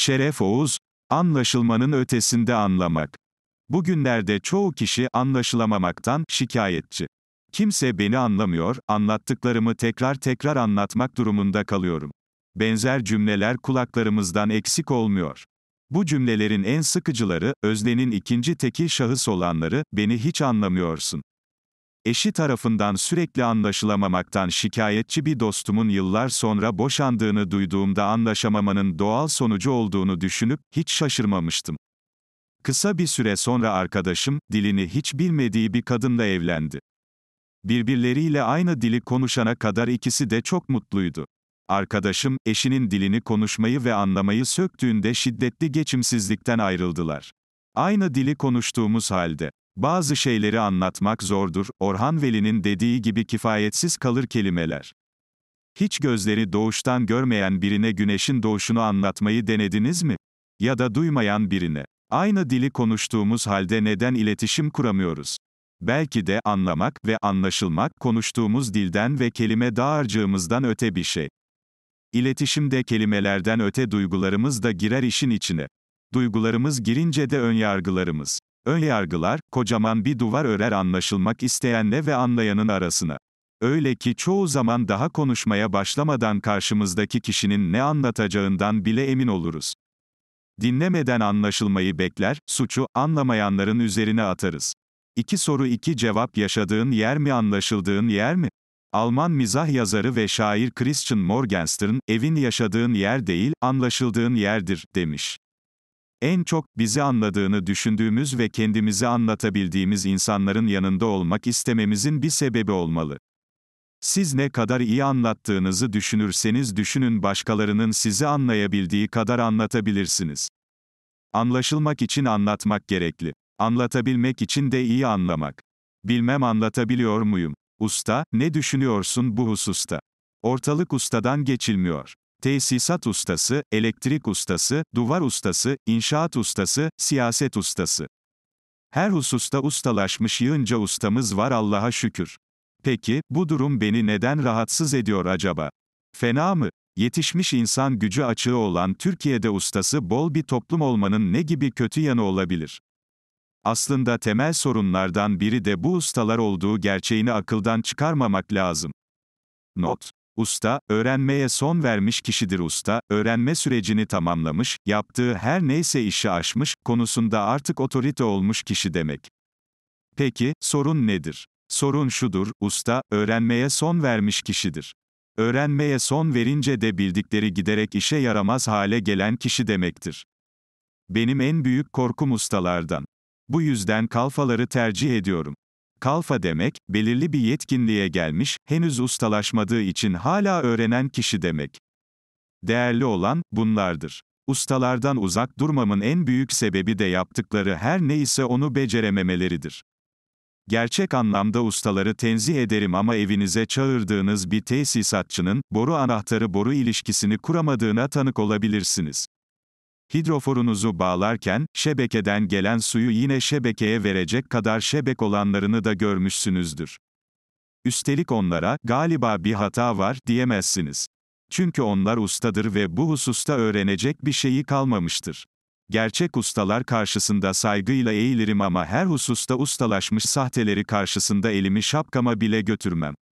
Şeref Oğuz, anlaşılmanın ötesinde anlamak. Bugünlerde çoğu kişi anlaşılamamaktan şikayetçi. Kimse beni anlamıyor, anlattıklarımı tekrar tekrar anlatmak durumunda kalıyorum. Benzer cümleler kulaklarımızdan eksik olmuyor. Bu cümlelerin en sıkıcıları, öznenin ikinci tekil şahıs olanları, beni hiç anlamıyorsun. Eşi tarafından sürekli anlaşılamamaktan şikayetçi bir dostumun yıllar sonra boşandığını duyduğumda anlaşamamanın doğal sonucu olduğunu düşünüp hiç şaşırmamıştım. Kısa bir süre sonra arkadaşım dilini hiç bilmediği bir kadınla evlendi. Birbirleriyle aynı dili konuşana kadar ikisi de çok mutluydu. Arkadaşım eşinin dilini konuşmayı ve anlamayı söktüğünde şiddetli geçimsizlikten ayrıldılar. Aynı dili konuştuğumuz halde bazı şeyleri anlatmak zordur, Orhan Veli'nin dediği gibi kifayetsiz kalır kelimeler. Hiç gözleri doğuştan görmeyen birine güneşin doğuşunu anlatmayı denediniz mi? Ya da duymayan birine. Aynı dili konuştuğumuz halde neden iletişim kuramıyoruz? Belki de anlamak ve anlaşılmak konuştuğumuz dilden ve kelime dağarcığımızdan öte bir şey. İletişimde kelimelerden öte duygularımız da girer işin içine. Duygularımız girince de önyargılarımız, Önyargılar, kocaman bir duvar örer anlaşılmak isteyenle ve anlayanın arasına. Öyle ki çoğu zaman daha konuşmaya başlamadan karşımızdaki kişinin ne anlatacağından bile emin oluruz. Dinlemeden anlaşılmayı bekler, suçu, anlamayanların üzerine atarız. İki soru iki cevap yaşadığın yer mi anlaşıldığın yer mi? Alman mizah yazarı ve şair Christian Morgenstern, evin yaşadığın yer değil, anlaşıldığın yerdir, demiş. En çok bizi anladığını düşündüğümüz ve kendimizi anlatabildiğimiz insanların yanında olmak istememizin bir sebebi olmalı. Siz ne kadar iyi anlattığınızı düşünürseniz düşünün başkalarının sizi anlayabildiği kadar anlatabilirsiniz. Anlaşılmak için anlatmak gerekli. Anlatabilmek için de iyi anlamak. Bilmem anlatabiliyor muyum? Usta, ne düşünüyorsun bu hususta? Ortalık ustadan geçilmiyor tesisat ustası, elektrik ustası, duvar ustası, inşaat ustası, siyaset ustası. Her hususta ustalaşmış yığınca ustamız var Allah'a şükür. Peki, bu durum beni neden rahatsız ediyor acaba? Fena mı? Yetişmiş insan gücü açığı olan Türkiye'de ustası bol bir toplum olmanın ne gibi kötü yanı olabilir? Aslında temel sorunlardan biri de bu ustalar olduğu gerçeğini akıldan çıkarmamak lazım. Not usta, öğrenmeye son vermiş kişidir usta, öğrenme sürecini tamamlamış, yaptığı her neyse işi aşmış, konusunda artık otorite olmuş kişi demek. Peki, sorun nedir? Sorun şudur, usta, öğrenmeye son vermiş kişidir. Öğrenmeye son verince de bildikleri giderek işe yaramaz hale gelen kişi demektir. Benim en büyük korkum ustalardan. Bu yüzden kalfaları tercih ediyorum. Kalfa demek, belirli bir yetkinliğe gelmiş, henüz ustalaşmadığı için hala öğrenen kişi demek. Değerli olan, bunlardır. Ustalardan uzak durmamın en büyük sebebi de yaptıkları her neyse onu becerememeleridir. Gerçek anlamda ustaları tenzih ederim ama evinize çağırdığınız bir tesisatçının, boru anahtarı boru ilişkisini kuramadığına tanık olabilirsiniz. Hidroforunuzu bağlarken, şebekeden gelen suyu yine şebekeye verecek kadar şebek olanlarını da görmüşsünüzdür. Üstelik onlara, galiba bir hata var, diyemezsiniz. Çünkü onlar ustadır ve bu hususta öğrenecek bir şeyi kalmamıştır. Gerçek ustalar karşısında saygıyla eğilirim ama her hususta ustalaşmış sahteleri karşısında elimi şapkama bile götürmem.